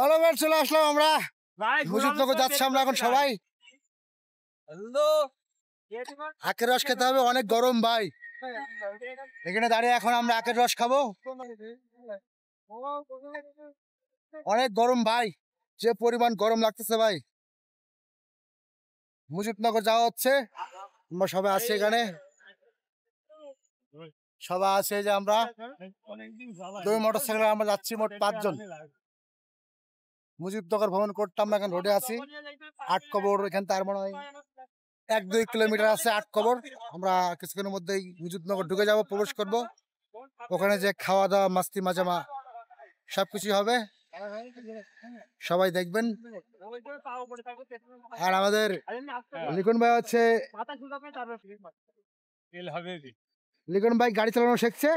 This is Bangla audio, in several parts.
ধন্যবাদ চলে আসলাম আমরা মুজিবনগর যাচ্ছি আমরা এখন সবাই আখের রস খেতে হবে অনেক গরম ভাই এখানে দাঁড়িয়ে এখন আমরা আখের রস খাবো অনেক গরম ভাই যে পরিমাণ গরম লাগতেছে ভাই মুজিবনগর যাওয়া হচ্ছে আমরা সবাই আছি এখানে সবাই আছে যে আমরা দুই মোটর মোটরসাইকেলে আমরা যাচ্ছি মোট পাঁচজন মুজিবনগর ভ্রমণ করতাম না এখন রোডে আছি আট কবর এখান তার মনে হয় এক দুই কিলোমিটার আছে আট কবর আমরা কিছুক্ষণের মধ্যেই মুজিবনগর ঢুকে যাব প্রবেশ করব ওখানে যে খাওয়া দাওয়া মাস্তি মাজামা সব কিছুই হবে সবাই দেখবেন আর আমাদের লিখন ভাই হচ্ছে লিখন ভাই গাড়ি চালানো শিখছে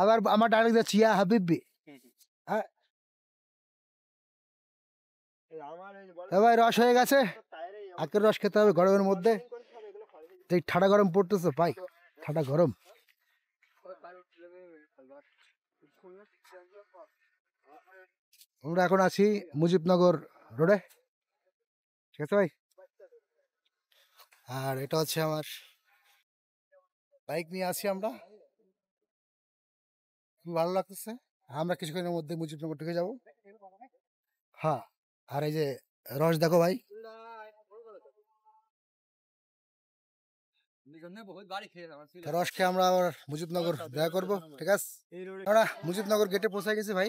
আবার আমার ডাইরেক্ট চিয়া হাবিবি হ্যাঁ ভাই রস হয়ে গেছে আখের রস খেতে হবে গরমের মধ্যে ঠিক ঠাডা গরম পড়তেছে পাই ঠাডা গরম আমরা এখন আছি মুজিবনগর রোডে ঠিক আছে ভাই আর এটা হচ্ছে আমার বাইক নিয়ে আছি আমরা খুব ভালো লাগতেছে আমরা কিছুক্ষণের মধ্যে মুজিবনগর ঢুকে যাবো হ্যাঁ আর এই যে রস দেখো ভাই রস খেয়ে আমরা আবার মুজিবনগর দেখা করবো ঠিক আছে আমরা মুজিবনগর গেটে পৌঁছে গেছি ভাই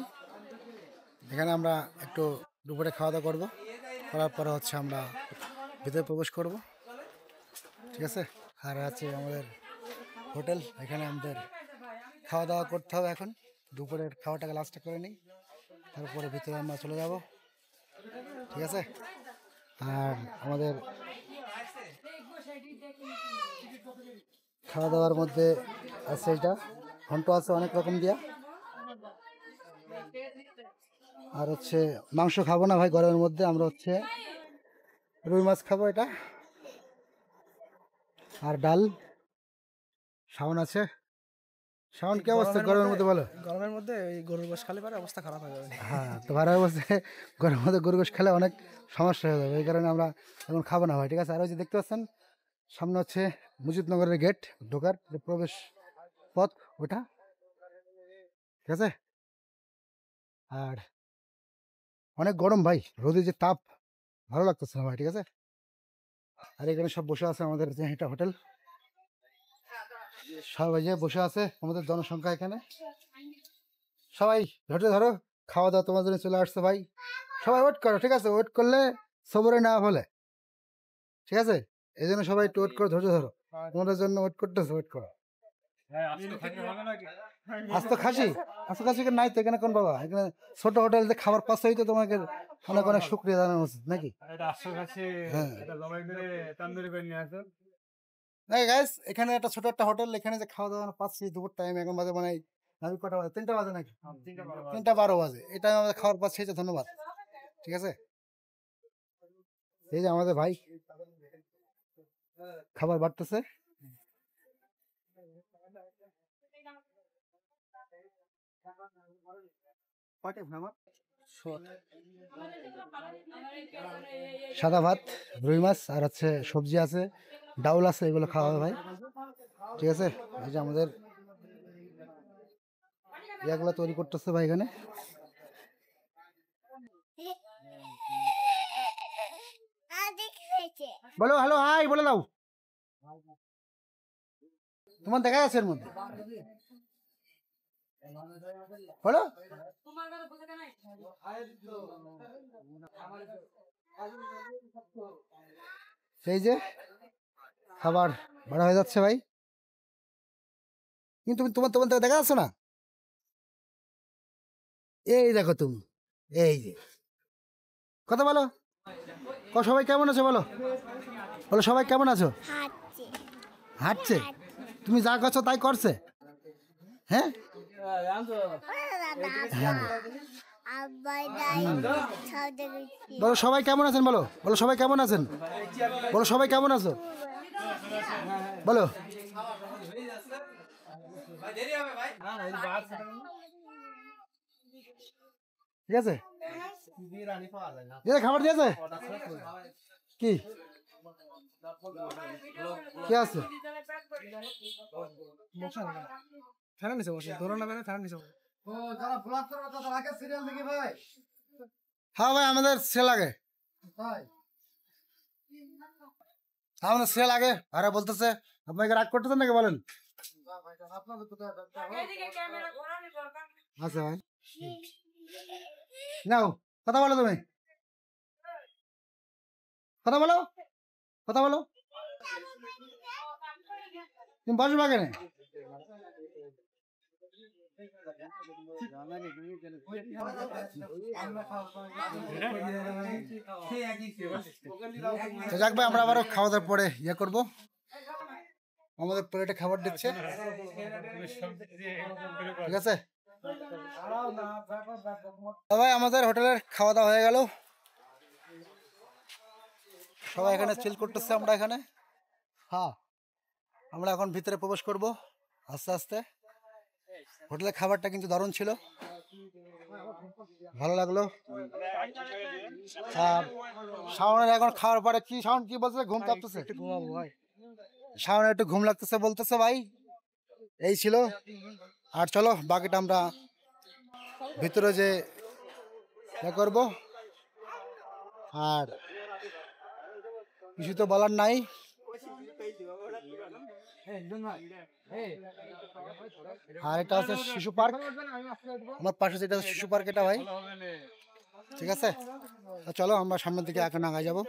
এখানে আমরা একটু দুপুরে খাওয়া দাওয়া করবো করার পরে হচ্ছে আমরা ভিতরে প্রবেশ করব ঠিক আছে আর আছে আমাদের হোটেল এখানে আমাদের খাওয়া দাওয়া করতে হবে এখন দুপুরের খাওয়াটাকে লাস্টে করে নিই তারপরে ভিতরে আমরা চলে যাবো ঠিক আছে আর আমাদের খাওয়া দাওয়ার মধ্যে আছে এটা ঘন্ট আছে অনেক রকম দিয়া আর হচ্ছে মাংস খাবো না ভাই গরমের মধ্যে আমরা হচ্ছে রুই মাছ খাবো এটা আর ডাল শাওন আছে শাওন কি অবস্থা গরমের মধ্যে বলো গরমের মধ্যে এই গরুর গোশ খালে পরে অবস্থা খারাপ হয়ে যাবে হ্যাঁ তো ভাড়া অবস্থায় গরমের মধ্যে গরুর গোশ খেলে অনেক সমস্যা হয়ে যাবে এই কারণে আমরা এখন খাবো না ভাই ঠিক আছে আর ওই যে দেখতে পাচ্ছেন সামনে হচ্ছে মুজিদনগরের গেট ঢোকার যে প্রবেশ পথ ওটা ঠিক আছে আর অনেক গরম ভাই রোদে যে তাপ ভালো লাগতেছে না ভাই ঠিক আছে আর এখানে সব বসে আছে আমাদের যে এটা হোটেল সবাই যে বসে আছে আমাদের জনসংখ্যা এখানে সবাই ধৈর্য ধরো খাওয়া দাওয়া তোমাদের জন্য চলে আসছে ভাই সবাই ওয়েট করো ঠিক আছে ওয়েট করলে সবরে না বলে ঠিক আছে এই জন্য সবাই একটু ওয়েট করো ধৈর্য ধরো তোমাদের জন্য ওয়েট করতেছে ওয়েট করো হ্যাঁ, আস্ত হ্যাঁ, হ্যাঁ। খাসি আস্ত তো খাসি নাই তো এখানে কোন বাবা এখানে ছোট হোটেল যে খাবার পাচ্ছে তো তোমাকে অনেক অনেক শুক্রিয়া জানানো উচিত নাকি হ্যাঁ গাইস এখানে একটা ছোট একটা হোটেল এখানে যে খাওয়া দাওয়া পাচ্ছি দুপুর টাইম এখন বাজে মানে কটা বাজে তিনটা বাজে নাকি হ্যাঁ, তিনটা বারো বাজে এটা আমাদের খাওয়ার পাচ্ছি যে ধন্যবাদ ঠিক আছে এই যে আমাদের ভাই খাবার বাড়তেছে সাদা ভাত রুই মাছ আর হচ্ছে সবজি আছে ডাউল আছে এগুলো খাওয়া হবে ভাই ঠিক আছে এই যে আমাদের ইয়াগুলো তৈরি করতেছে ভাই এখানে বলো হ্যালো হাই বলে দাও তোমার দেখা যাচ্ছে এর মধ্যে বলো সেই যে খাবার বড় হয়ে যাচ্ছে ভাই কিন্তু তুমি তোমার তোমার দেখা যাচ্ছে না এই দেখো তুমি এই যে কথা বলো ক সবাই কেমন আছো বলো বলো সবাই কেমন আছো হাঁটছে তুমি যা করছো তাই করছে হ্যাঁ হ্যাঁ বলো সবাই কেমন আছেন বলো বলো সবাই কেমন আছেন বলো সবাই কেমন আছো বলো ঠিক আছে খাবার দিয়েছে কি আছে ধরো না নিছে হ্যাঁ ভাই আমাদের সে লাগে হ্যাঁ, আমাদের সে লাগে আরে বলতেছে আপনাকে রাগ করতেছেন নাকি বলেন আচ্ছা ভাই নাও কথা বলো তুমি কথা বলো কথা বলো তুমি বসবা কেন তো যাক আমরা আবারও খাওয়া দাওয়ার পরে ইয়ে করবো আমাদের প্লেটে খাবার দিচ্ছে ঠিক আছে সবাই আমাদের হোটেলের খাওয়া দাওয়া হয়ে গেল সবাই এখানে চিল করতেছে আমরা এখানে হ্যাঁ আমরা এখন ভিতরে প্রবেশ করব আস্তে আস্তে হোটেলের খাবারটা কিন্তু দারুণ ছিল ভালো লাগলো শাওনের এখন খাওয়ার পরে কি শাওন কি বলছে ঘুম থাকতেছে শাওন একটু ঘুম লাগতেছে বলতেছে ভাই এই ছিল আর চলো বাকিটা আমরা ভিতরে যে ইয়ে করব আর কিছু তো বলার নাই আর হ্যাঁ, এটা হচ্ছে শিশু পার্ক আমার পাশে যেটা শিশু পার্ক এটা ভাই ঠিক আছে চলো আমরা সামনের দিকে এখন আগায় যাবো